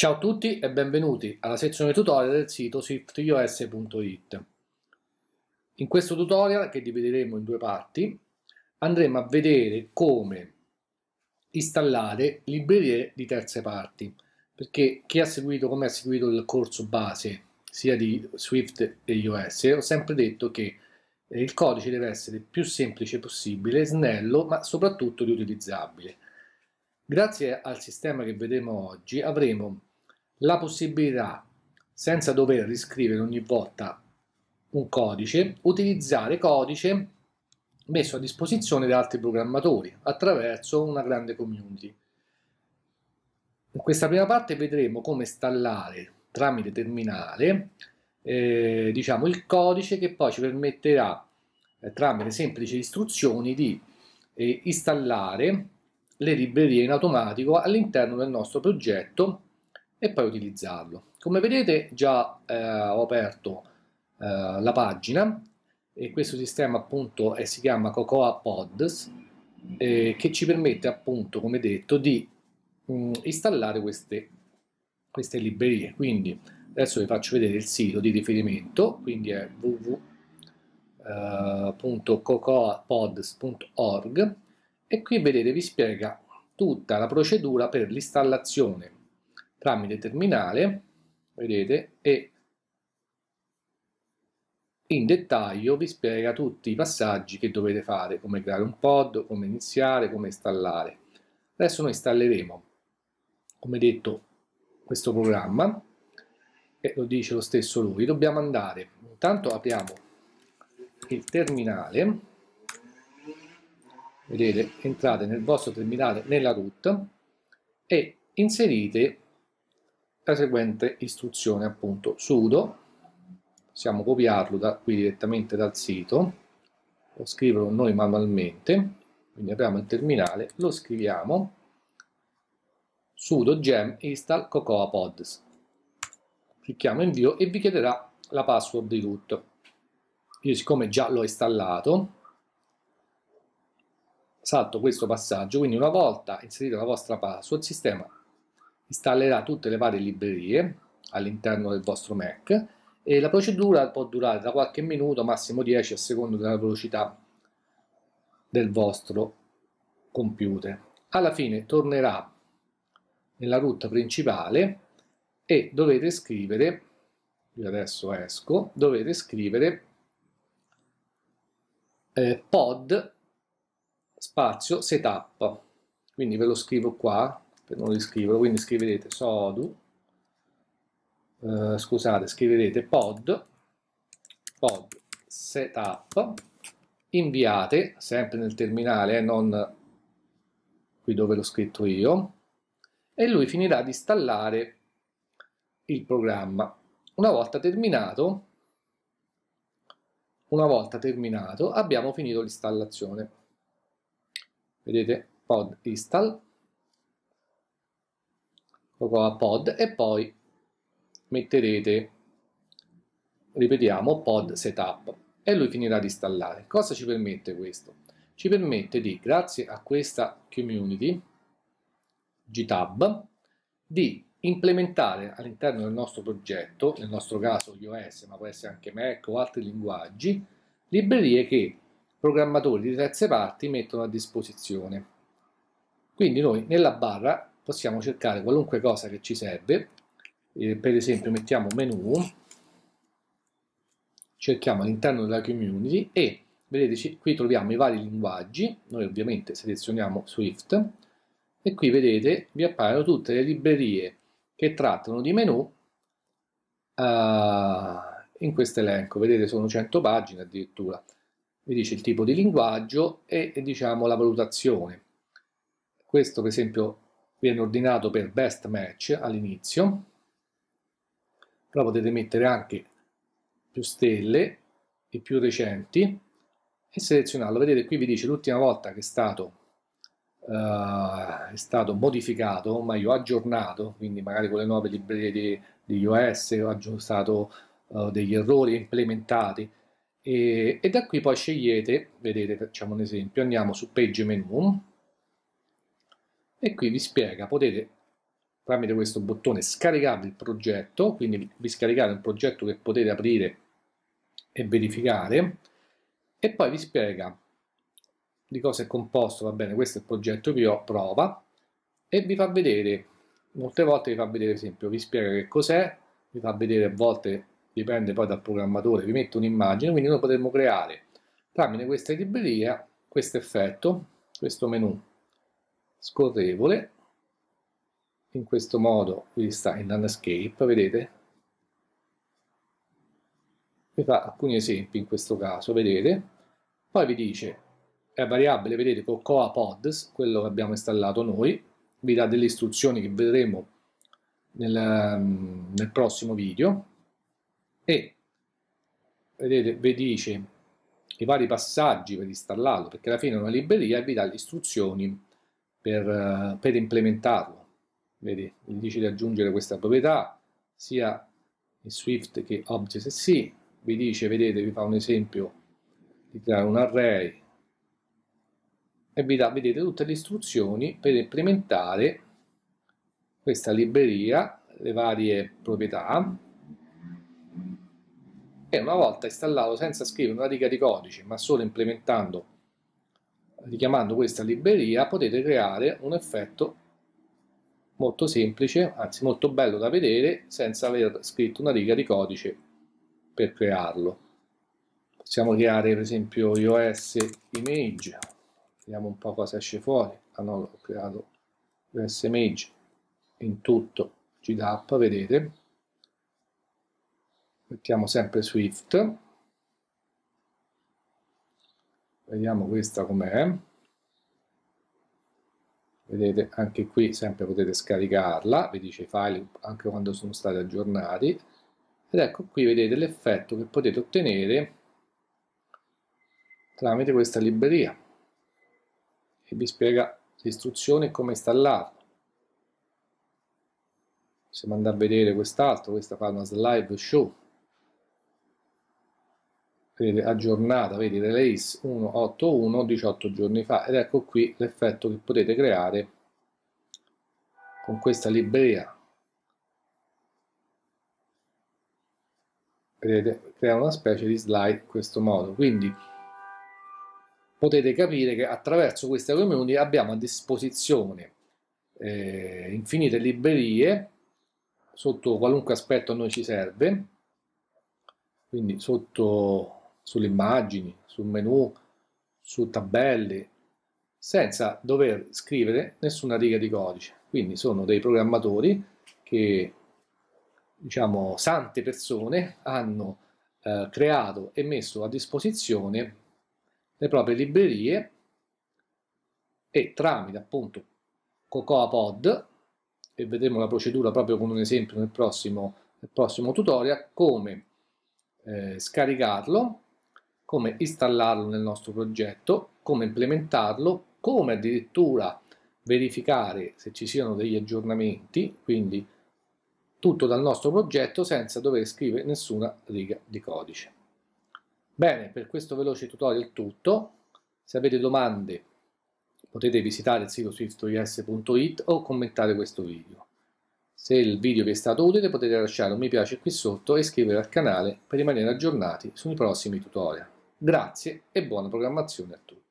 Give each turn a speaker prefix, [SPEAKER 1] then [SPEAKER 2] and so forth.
[SPEAKER 1] Ciao a tutti e benvenuti alla sezione tutorial del sito swiftios.it. In questo tutorial, che divideremo in due parti, andremo a vedere come installare librerie di terze parti, perché chi ha seguito come ha seguito il corso base sia di Swift e iOS, ho sempre detto che eh, il codice deve essere più semplice possibile, snello, ma soprattutto riutilizzabile. Grazie al sistema che vedremo oggi avremo la possibilità, senza dover riscrivere ogni volta un codice, utilizzare codice messo a disposizione da altri programmatori attraverso una grande community. In questa prima parte vedremo come installare tramite terminale eh, diciamo il codice che poi ci permetterà eh, tramite semplici istruzioni di eh, installare le librerie in automatico all'interno del nostro progetto e poi utilizzarlo. Come vedete già eh, ho aperto eh, la pagina e questo sistema appunto è, si chiama Cocoa Pods eh, che ci permette appunto come detto di mh, mm, installare queste, queste librerie. Quindi adesso vi faccio vedere il sito di riferimento, quindi è www.cocoapods.org eh, e qui vedete vi spiega tutta la procedura per l'installazione tramite terminale, vedete, e in dettaglio vi spiega tutti i passaggi che dovete fare, come creare un pod, come iniziare, come installare. Adesso noi installeremo, come detto, questo programma, e lo dice lo stesso lui, dobbiamo andare, intanto apriamo il terminale, vedete, entrate nel vostro terminale nella root e inserite la seguente istruzione appunto sudo possiamo copiarlo da qui direttamente dal sito o scriverlo noi manualmente quindi apriamo il terminale lo scriviamo sudo gem install cocoa pods clicchiamo invio e vi chiederà la password di root io siccome già l'ho installato salto questo passaggio quindi una volta inserita la vostra password il sistema installerà tutte le varie librerie all'interno del vostro Mac e la procedura può durare da qualche minuto, massimo 10 a seconda della velocità del vostro computer. Alla fine tornerà nella rotta principale e dovete scrivere, io adesso esco, dovete scrivere eh, pod spazio setup, quindi ve lo scrivo qua, per non riscriverlo, quindi scriverete sodu, eh, scusate, scriverete pod, pod setup, inviate, sempre nel terminale, eh, non qui dove l'ho scritto io, e lui finirà di installare il programma. Una volta terminato, una volta terminato abbiamo finito l'installazione. Vedete, pod install, Cocoa pod e poi metterete, ripetiamo, pod setup e lui finirà di installare. Cosa ci permette questo? Ci permette di, grazie a questa community, GitHub, di implementare all'interno del nostro progetto, nel nostro caso iOS, ma può essere anche Mac o altri linguaggi, librerie che programmatori di terze parti mettono a disposizione. Quindi noi nella barra possiamo cercare qualunque cosa che ci serve, eh, per esempio mettiamo menu, cerchiamo all'interno della community e vedete qui troviamo i vari linguaggi, noi ovviamente selezioniamo Swift e qui vedete vi appaiono tutte le librerie che trattano di menu uh, in questo elenco, vedete sono 100 pagine addirittura, vi dice il tipo di linguaggio e, e diciamo la valutazione. Questo per esempio viene ordinato per best match all'inizio però potete mettere anche più stelle e più recenti e selezionarlo vedete qui vi dice l'ultima volta che è stato uh, è stato modificato o meglio aggiornato quindi magari con le nuove librerie di, di iOS ho aggiustato uh, eh, degli errori implementati e, e da qui poi scegliete vedete facciamo un esempio andiamo su page menu e qui vi spiega, potete tramite questo bottone scaricare il progetto, quindi vi scaricate un progetto che potete aprire e verificare e poi vi spiega di cosa è composto, va bene, questo è il progetto che ho, prova e vi fa vedere, molte volte vi fa vedere esempio, vi spiega che cos'è, vi fa vedere a volte dipende poi dal programmatore, vi mette un'immagine, quindi noi potremmo creare tramite questa libreria questo effetto, questo menu scorrevole, in questo modo sta in landscape, vedete? Vi fa alcuni esempi in questo caso, vedete? Poi vi dice, è variabile, vedete, con Coa Pods, quello che abbiamo installato noi, vi dà delle istruzioni che vedremo nel, nel prossimo video, e vedete, vi dice i vari passaggi per installarlo, perché alla fine è una libreria e vi dà le istruzioni per, eh, per implementarlo. Vedi, è di aggiungere questa proprietà, sia in Swift che Object-C, vi dice, vedete, vi fa un esempio di creare un array e vi dà, vedete, tutte le istruzioni per implementare questa libreria, le varie proprietà e una volta installato senza scrivere una riga di codice ma solo implementando richiamando questa libreria potete creare un effetto molto semplice, anzi molto bello da vedere senza aver scritto una riga di codice per crearlo. Possiamo creare per esempio iOS image, vediamo un po' cosa esce fuori, ah no, l'ho creato iOS image in tutto GitHub, vedete. Mettiamo sempre Swift, vediamo questa com'è vedete anche qui sempre potete scaricarla vi dice i file anche quando sono stati aggiornati ed ecco qui vedete l'effetto che potete ottenere tramite questa libreria e vi spiega le istruzioni e come installarlo possiamo andare a vedere quest'altro questa fa una slide show vedete, aggiornata, vedi, release 181 18 giorni fa ed ecco qui l'effetto che potete creare con questa libreria. Vedete, crea una specie di slide in questo modo. Quindi potete capire che attraverso queste community abbiamo a disposizione eh, infinite librerie sotto qualunque aspetto a noi ci serve quindi sotto sulle immagini, sul menu, su tabelle, senza dover scrivere nessuna riga di codice. Quindi sono dei programmatori che, diciamo, sante persone hanno eh, creato e messo a disposizione le proprie librerie e tramite appunto Cocoa Pod, e vedremo la procedura proprio con un esempio nel prossimo, nel prossimo tutorial, come eh, scaricarlo come installarlo nel nostro progetto, come implementarlo, come addirittura verificare se ci siano degli aggiornamenti, quindi tutto dal nostro progetto senza dover scrivere nessuna riga di codice. Bene, per questo veloce tutorial è tutto. Se avete domande potete visitare il sito swiftois.it o commentare questo video. Se il video vi è stato utile potete lasciare un mi piace qui sotto e iscrivervi al canale per rimanere aggiornati sui prossimi tutorial. Grazie e buona programmazione a tutti.